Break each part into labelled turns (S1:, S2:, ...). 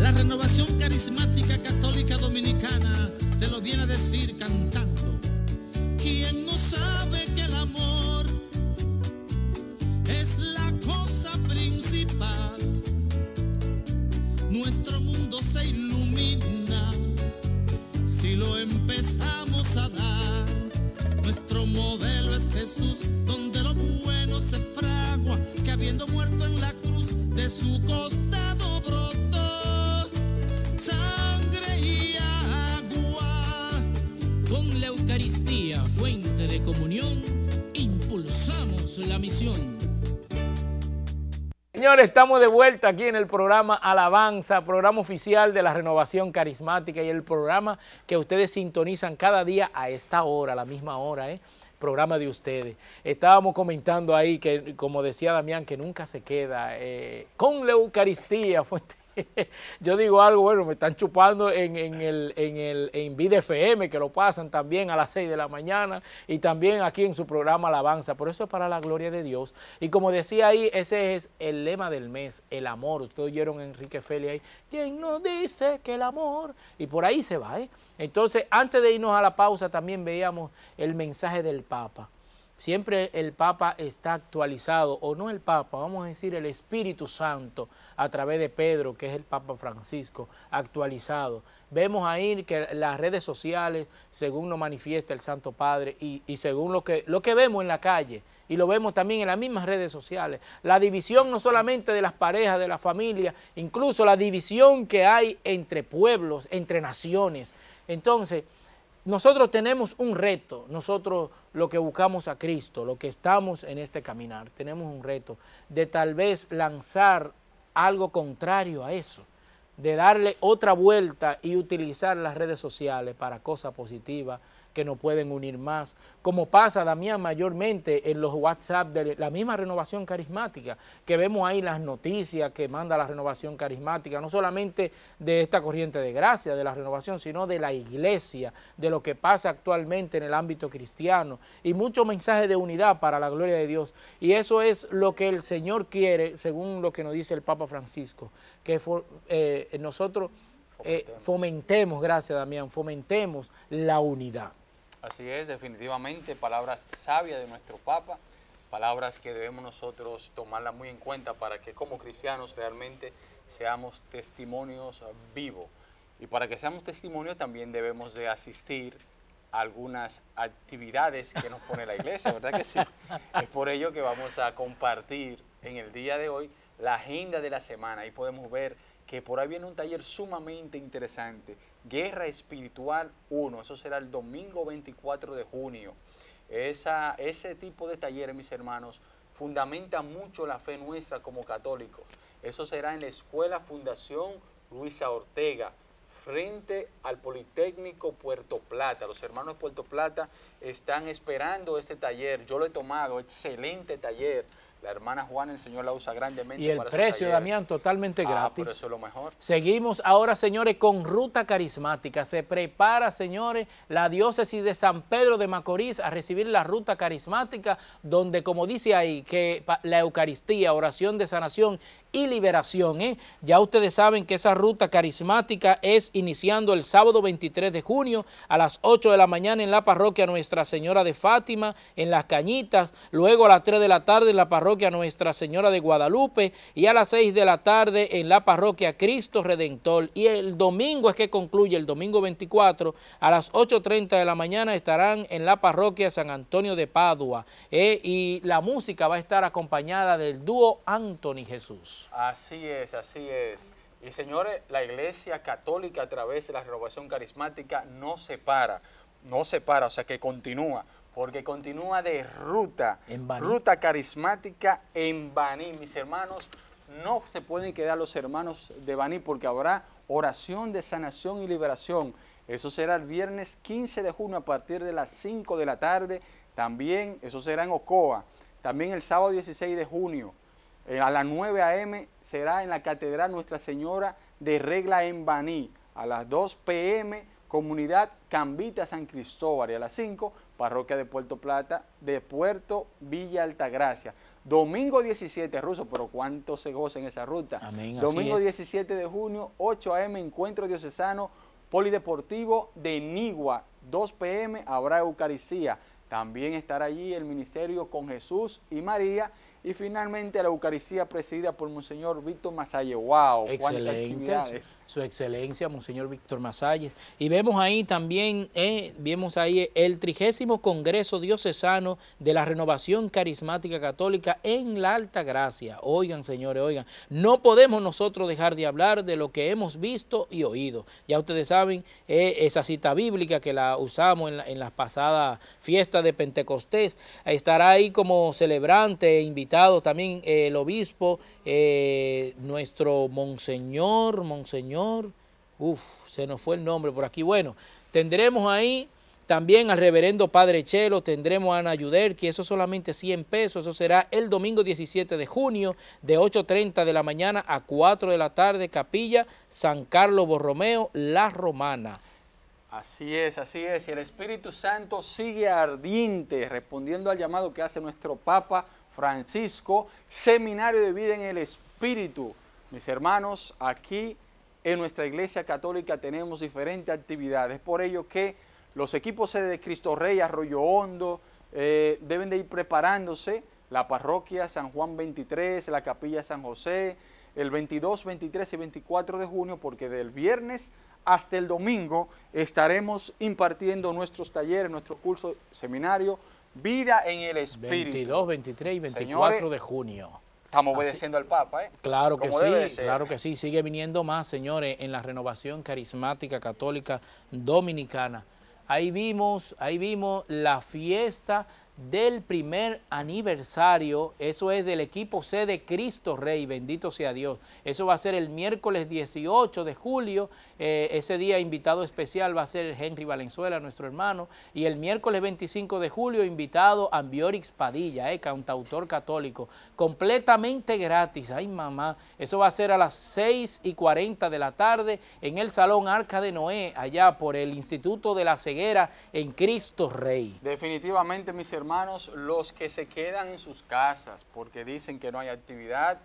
S1: La renovación carismática católica dominicana te lo viene a decir cantando. ¿Quién no sabe que el amor es la cosa principal? Nuestro mundo se ilumina si lo empezamos a dar. Nuestro modelo es Jesús, donde lo bueno se fragua, que habiendo muerto en la cruz de su costa, en la misión. Señores, estamos de vuelta aquí en el programa Alabanza, programa oficial de la renovación carismática y el programa que ustedes sintonizan cada día a esta hora, la misma hora, ¿eh? programa de ustedes. Estábamos comentando ahí que, como decía Damián, que nunca se queda. Eh, con la Eucaristía, fuente yo digo algo, bueno, me están chupando en, en el, en el en BDFM, que lo pasan también a las 6 de la mañana, y también aquí en su programa Alabanza. Por eso es para la gloria de Dios. Y como decía ahí, ese es el lema del mes, el amor. Ustedes oyeron Enrique Feli ahí, quien nos dice que el amor? Y por ahí se va, ¿eh? Entonces, antes de irnos a la pausa, también veíamos el mensaje del Papa. Siempre el Papa está actualizado, o no el Papa, vamos a decir el Espíritu Santo, a través de Pedro, que es el Papa Francisco, actualizado. Vemos ahí que las redes sociales, según nos manifiesta el Santo Padre, y, según lo que, lo que vemos en la calle, y lo vemos también en las mismas redes sociales, la división no solamente de las parejas, de la familia, incluso la división que hay entre pueblos, entre naciones. Entonces, nosotros tenemos un reto, nosotros lo que buscamos a Cristo, lo que estamos en este caminar, tenemos un reto de tal vez lanzar algo contrario a eso, de darle otra vuelta y utilizar las redes sociales para cosas positivas, que no pueden unir más, como pasa, Damián, mayormente en los WhatsApp de la misma renovación carismática, que vemos ahí las noticias que manda la renovación carismática, no solamente de esta corriente de gracia, de la renovación, sino de la iglesia, de lo que pasa actualmente en el ámbito cristiano, y muchos mensajes de unidad para la gloria de Dios. Y eso es lo que el Señor quiere, según lo que nos dice el Papa Francisco, que eh, nosotros... Eh, fomentemos, gracias Damián, fomentemos la unidad.
S2: Así es, definitivamente, palabras sabias de nuestro Papa, palabras que debemos nosotros tomarlas muy en cuenta para que como cristianos realmente seamos testimonios vivos. Y para que seamos testimonios también debemos de asistir a algunas actividades que nos pone la iglesia, ¿verdad que sí? Es por ello que vamos a compartir en el día de hoy la agenda de la semana y podemos ver que por ahí viene un taller sumamente interesante Guerra Espiritual 1, eso será el domingo 24 de junio. ese tipo de talleres, mis hermanos, fundamenta mucho la fe nuestra como católicos. Eso será en la Escuela Fundación Luisa Ortega, frente al Politécnico Puerto Plata. Los hermanos de Puerto Plata están esperando este taller. Yo lo he tomado, excelente taller. La hermana Juana, el Señor la usa grandemente. Y el precio, Damián,
S1: totalmente ah, gratis. eso lo mejor. Seguimos ahora, señores, con Ruta Carismática. Se prepara, señores, la diócesis de San Pedro de Macorís a recibir la Ruta Carismática, donde, como dice ahí, que la Eucaristía, oración de sanación y liberación. ¿eh? Ya ustedes saben que esa ruta carismática es iniciando el sábado 23 de junio a las 8 de la mañana en la parroquia Nuestra Señora de Fátima, en Las Cañitas, luego a las 3 de la tarde en la parroquia Nuestra Señora de Guadalupe y a las 6 de la tarde en la parroquia Cristo Redentor. Y el domingo es que concluye, el domingo 24 a las 8.30 de la mañana estarán en la parroquia San Antonio de Padua ¿eh? y la música va a estar acompañada del dúo Anthony Jesús.
S2: Así es, así es. Y señores, la Iglesia Católica a través de la renovación carismática no se para, no se para, o sea que continúa, porque continúa de ruta, ruta carismática en Baní. Mis hermanos, no se pueden quedar los hermanos de Baní porque habrá oración de sanación y liberación. Eso será el viernes 15 de junio a partir de las 5 de la tarde. También, eso será en Ocoa. También el sábado 16 de junio eh, a las 9 a.m. será en la Catedral Nuestra Señora de Regla en Baní. A las 2 p.m. Comunidad Cambita San Cristóbal y a las 5 Parroquia de Puerto Plata de Puerto Villa Altagracia. Domingo 17, Ruso, pero cuánto se goza en esa ruta. Domingo 17 de junio, 8 a.m. Encuentro Diocesano Polideportivo de Nigua, 2 p.m. habrá Eucaristía. También estará allí el Ministerio con Jesús y María y finalmente la Eucaristía presidida por Monseñor Víctor Masalles. ¡Wow! Excelente.
S1: Su, excelencia, Monseñor Víctor Masalles. Y vemos ahí también, eh, vemos ahí el trigésimo Congreso Diocesano de la Renovación Carismática Católica en la Alta Gracia. Oigan, señores, oigan, no podemos nosotros dejar de hablar de lo que hemos visto y oído. Ya ustedes saben, eh, esa cita bíblica que la usamos en las la pasadas fiestas de Pentecostés, estará ahí como celebrante e invitado también eh, el obispo, eh, nuestro monseñor, monseñor, uff, se nos fue el nombre por aquí. Bueno, tendremos ahí también al reverendo Padre Chelo, tendremos a Ana Yuder, que eso solamente 100 pesos, eso será el domingo 17 de junio de 8.30 de la mañana a 4 de la tarde, Capilla San Carlos Borromeo, La Romana.
S2: Así es, así es, y el Espíritu Santo sigue ardiente respondiendo al llamado que hace nuestro Papa Francisco, Seminario de Vida en el Espíritu. Mis hermanos, aquí en nuestra Iglesia Católica tenemos diferentes actividades. Por ello que los equipos de Cristo Rey, Arroyo Hondo, eh, deben de ir preparándose. La parroquia San Juan 23, la capilla San José, el 22, 23 y 24 de junio, porque del viernes hasta el domingo estaremos impartiendo nuestros talleres, nuestro curso, seminario, vida en el Espíritu. 22, 23 y 24 de junio. Estamos obedeciendo al Papa, ¿eh? Claro que sí,
S1: claro que sí. Sigue viniendo más, señores, en la renovación carismática católica dominicana. Ahí vimos, ahí vimos la fiesta del primer aniversario, eso es del equipo C de Cristo Rey, bendito sea Dios. Eso va a ser el miércoles 18 de julio, eh, ese día invitado especial va a ser Henry Valenzuela, nuestro hermano, y el miércoles 25 de julio invitado Ambiorix Padilla, eh, cantautor católico, completamente gratis, ay mamá, eso va a ser a las 6 y 40 de la tarde en el Salón Arca de Noé, allá por el Instituto de la Ceguera en Cristo Rey.
S2: Definitivamente, mis hermanos, hermanos, los que se quedan en sus casas porque dicen que no hay actividad,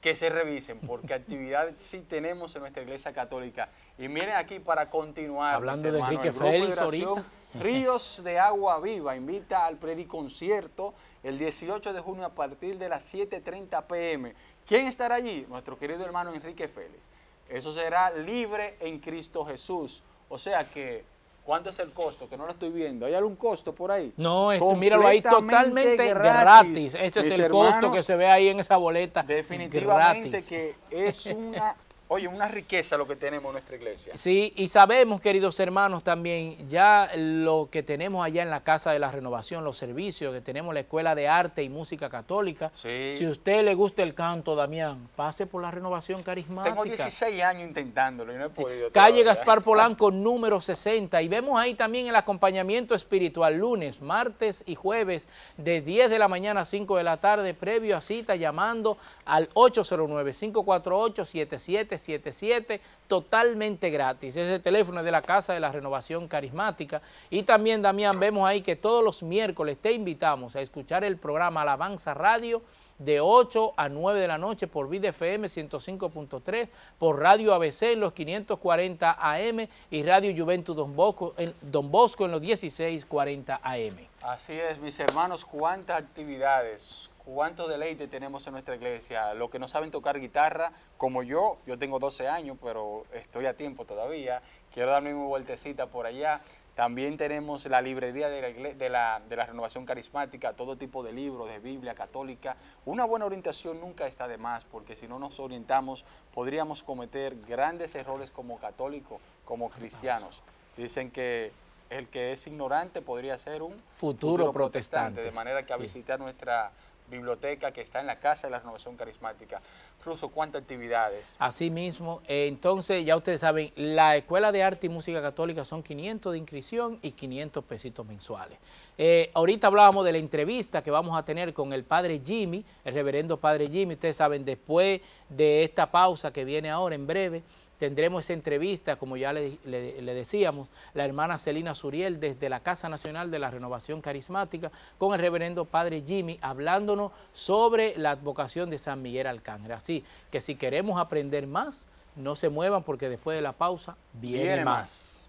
S2: que se revisen, porque actividad sí tenemos en nuestra iglesia católica. Y miren aquí para continuar. Hablando de Enrique Félix ahorita. Ríos de Agua Viva invita al prediconcierto el 18 de junio a partir de las 7.30 pm. ¿Quién estará allí? Nuestro querido hermano Enrique Félix. Eso será libre en Cristo Jesús. O sea que ¿Cuánto es el costo? Que no lo estoy viendo. ¿Hay algún costo por ahí? No, esto, míralo ahí totalmente gratis. Ese es el costo que se ve ahí en esa boleta. Definitivamente que es una Oye, una riqueza lo que tenemos en nuestra iglesia. Sí,
S1: y sabemos, queridos hermanos, también ya lo que tenemos allá en la Casa de la Renovación, los servicios que tenemos, la Escuela de Arte y Música Católica. Si a usted le gusta el canto, Damián, pase por la Renovación Carismática. Tengo 16
S2: años intentándolo y no he podido. Calle Gaspar Polanco,
S1: número 60. Y vemos ahí también el acompañamiento espiritual lunes, martes y jueves de 10 de la mañana a 5 de la tarde, previo a cita, llamando al 809 548 77 777, totalmente gratis. Ese teléfono es de la Casa de la Renovación Carismática. Y también, Damián, vemos ahí que todos los miércoles te invitamos a escuchar el programa Alabanza Radio de 8 a 9 de la noche por Vida 105.3, por Radio ABC en los 540 AM y Radio Juventud Don Bosco en, Don Bosco en los 1640 AM.
S2: Así es, mis hermanos, cuántas actividades, cuánto deleite tenemos en nuestra iglesia. Los que no saben tocar guitarra, como yo, yo tengo 12 años, pero estoy a tiempo todavía. Quiero darme una vueltecita por allá. También tenemos la librería de la, de, la, de la, renovación carismática, todo tipo de libros, de Biblia católica. Una buena orientación nunca está de más, porque si no nos orientamos podríamos cometer grandes errores como católicos, como cristianos. Dicen que el que es ignorante podría ser un futuro, protestante. De manera que a visitar nuestra biblioteca que está en la Casa de la Renovación Carismática. Ruso, ¿cuántas actividades?
S1: Asimismo, mismo, entonces ya ustedes saben, la Escuela de Arte y Música Católica son 500 de inscripción y 500 pesitos mensuales. Eh, ahorita hablábamos de la entrevista que vamos a tener con el padre Jimmy, el reverendo padre Jimmy, ustedes saben, después de esta pausa que viene ahora en breve, Tendremos esa entrevista, como ya le, decíamos, la hermana Celina Suriel desde la Casa Nacional de la Renovación Carismática con el reverendo Padre Jimmy hablándonos sobre la advocación de San Miguel Alcántara. Así que si queremos aprender más, no se muevan porque después de la pausa viene, más.